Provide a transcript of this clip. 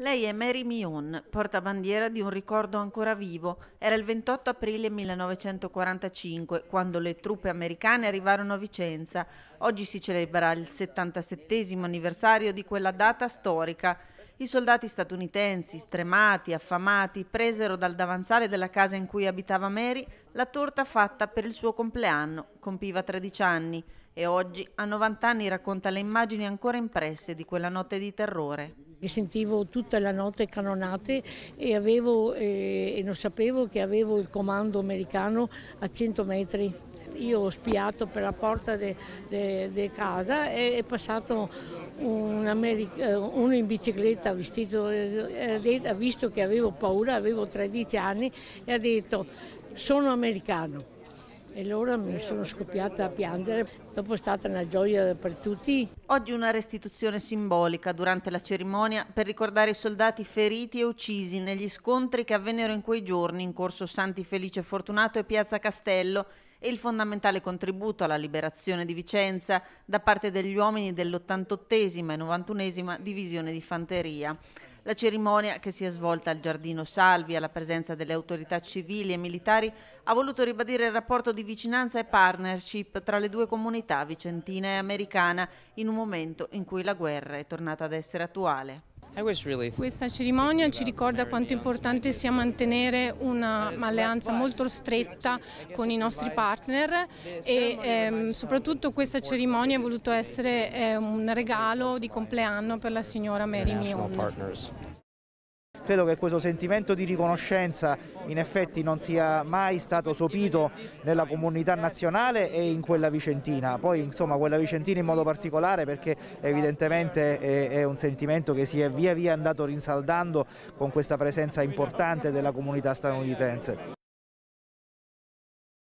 Lei è Mary Mion, portabandiera di un ricordo ancora vivo. Era il 28 aprile 1945, quando le truppe americane arrivarono a Vicenza. Oggi si celebra il 77 anniversario di quella data storica. I soldati statunitensi, stremati, affamati, presero dal davanzale della casa in cui abitava Mary la torta fatta per il suo compleanno, compiva 13 anni, e oggi, a 90 anni, racconta le immagini ancora impresse di quella notte di terrore. Sentivo tutta la notte cannonate e, avevo, eh, e non sapevo che avevo il comando americano a 100 metri io ho spiato per la porta di casa e è passato un eh, uno in bicicletta vestito, eh, ha visto che avevo paura, avevo 13 anni e ha detto sono americano e loro mi sono scoppiata a piangere. Dopo è stata una gioia per tutti. Oggi una restituzione simbolica durante la cerimonia per ricordare i soldati feriti e uccisi negli scontri che avvennero in quei giorni in corso Santi Felice Fortunato e Piazza Castello e il fondamentale contributo alla liberazione di Vicenza da parte degli uomini dell'88esima e 91esima divisione di fanteria. La cerimonia, che si è svolta al Giardino Salvi, alla presenza delle autorità civili e militari, ha voluto ribadire il rapporto di vicinanza e partnership tra le due comunità vicentina e americana in un momento in cui la guerra è tornata ad essere attuale. Questa cerimonia ci ricorda quanto importante sia mantenere un'alleanza molto stretta con i nostri partner e ehm, soprattutto questa cerimonia è voluto essere eh, un regalo di compleanno per la signora Mary Mion credo che questo sentimento di riconoscenza in effetti non sia mai stato sopito nella comunità nazionale e in quella vicentina, poi insomma quella vicentina in modo particolare perché evidentemente è, è un sentimento che si è via via andato rinsaldando con questa presenza importante della comunità statunitense.